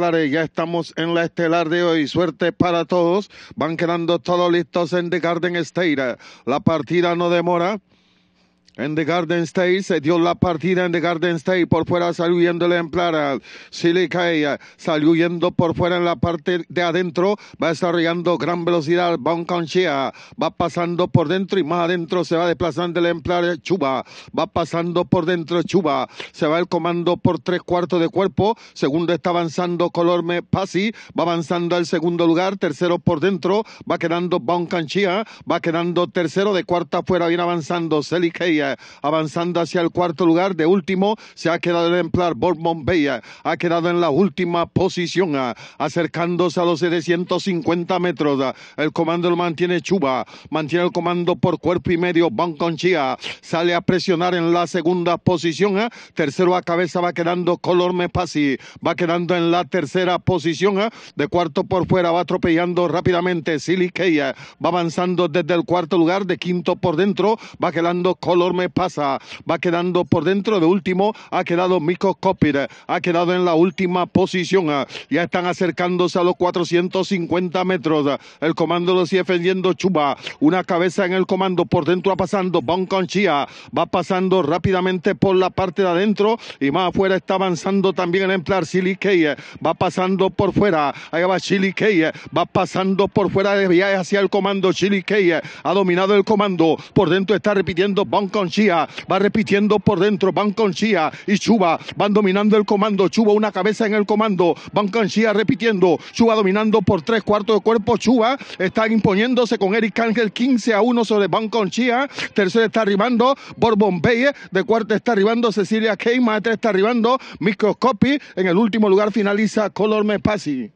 Ya estamos en la estelar de hoy. Suerte para todos. Van quedando todos listos en The Garden State. La partida no demora. En The Garden State se dio la partida en The Garden State por fuera saliendo el ejemplar. Silicae eh, salió yendo por fuera en la parte de adentro. Va desarrollando gran velocidad. Va Va pasando por dentro y más adentro se va desplazando el ejemplar eh, Chuba. Va pasando por dentro Chuba. Se va el comando por tres cuartos de cuerpo. Segundo está avanzando Colorme Pasi. Va avanzando al segundo lugar. Tercero por dentro. Va quedando Bon Va quedando tercero de cuarta fuera Viene avanzando Silicae eh, avanzando hacia el cuarto lugar. De último se ha quedado el ejemplar Bourbon Monbella, eh, ha quedado en la última posición, eh, acercándose a los 750 metros. El comando lo mantiene Chuba, mantiene el comando por cuerpo y medio. Banconchía sale a presionar en la segunda posición. Tercero a cabeza va quedando Color Mepasi, va quedando en la tercera posición. De cuarto por fuera va atropellando rápidamente Silly va avanzando desde el cuarto lugar, de quinto por dentro va quedando Color me pasa, va quedando por dentro de último, ha quedado Miko Kopir, ha quedado en la última posición, ya están acercándose a los 450 metros, el comando lo sigue defendiendo Chuba, una cabeza en el comando, por dentro va pasando Bon va pasando rápidamente por la parte de adentro y más afuera está avanzando también el emplar Silly va pasando por fuera, ahí va Chili va pasando por fuera de viaje hacia el comando, Chili ha dominado el comando, por dentro está repitiendo Bon con va repitiendo por dentro, van con y Chuba, van dominando el comando, Chuba una cabeza en el comando, van con repitiendo, Chuba dominando por tres cuartos de cuerpo, Chuba está imponiéndose con Eric Ángel 15 a 1 sobre Van con Shia, tercero está arribando Borbon Bay, de cuarto está arribando Cecilia Key, tres está arribando Microscopy, en el último lugar finaliza Color Mespasi.